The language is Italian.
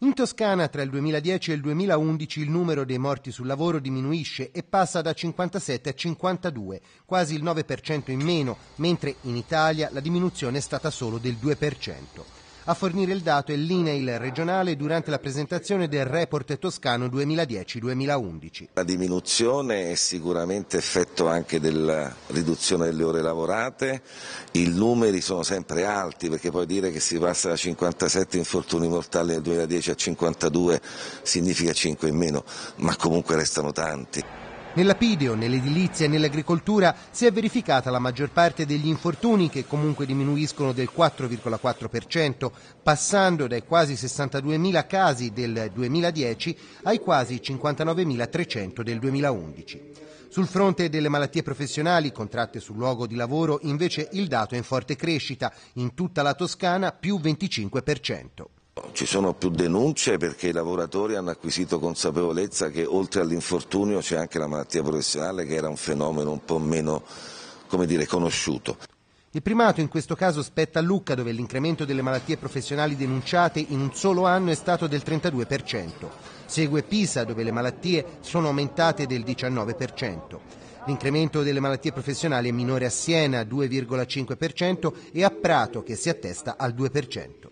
In Toscana tra il 2010 e il 2011 il numero dei morti sul lavoro diminuisce e passa da 57 a 52, quasi il 9% in meno, mentre in Italia la diminuzione è stata solo del 2%. A fornire il dato è l'INEIL regionale durante la presentazione del report toscano 2010-2011. La diminuzione è sicuramente effetto anche della riduzione delle ore lavorate, i numeri sono sempre alti perché puoi dire che si passa da 57 infortuni mortali nel 2010 a 52 significa 5 in meno, ma comunque restano tanti. Nell'apideo, nell'edilizia e nell'agricoltura si è verificata la maggior parte degli infortuni che comunque diminuiscono del 4,4%, passando dai quasi 62.000 casi del 2010 ai quasi 59.300 del 2011. Sul fronte delle malattie professionali contratte sul luogo di lavoro invece il dato è in forte crescita, in tutta la Toscana più 25%. Ci sono più denunce perché i lavoratori hanno acquisito consapevolezza che oltre all'infortunio c'è anche la malattia professionale che era un fenomeno un po' meno come dire, conosciuto. Il primato in questo caso spetta a Lucca dove l'incremento delle malattie professionali denunciate in un solo anno è stato del 32%. Segue Pisa dove le malattie sono aumentate del 19%. L'incremento delle malattie professionali è minore a Siena 2,5% e a Prato che si attesta al 2%.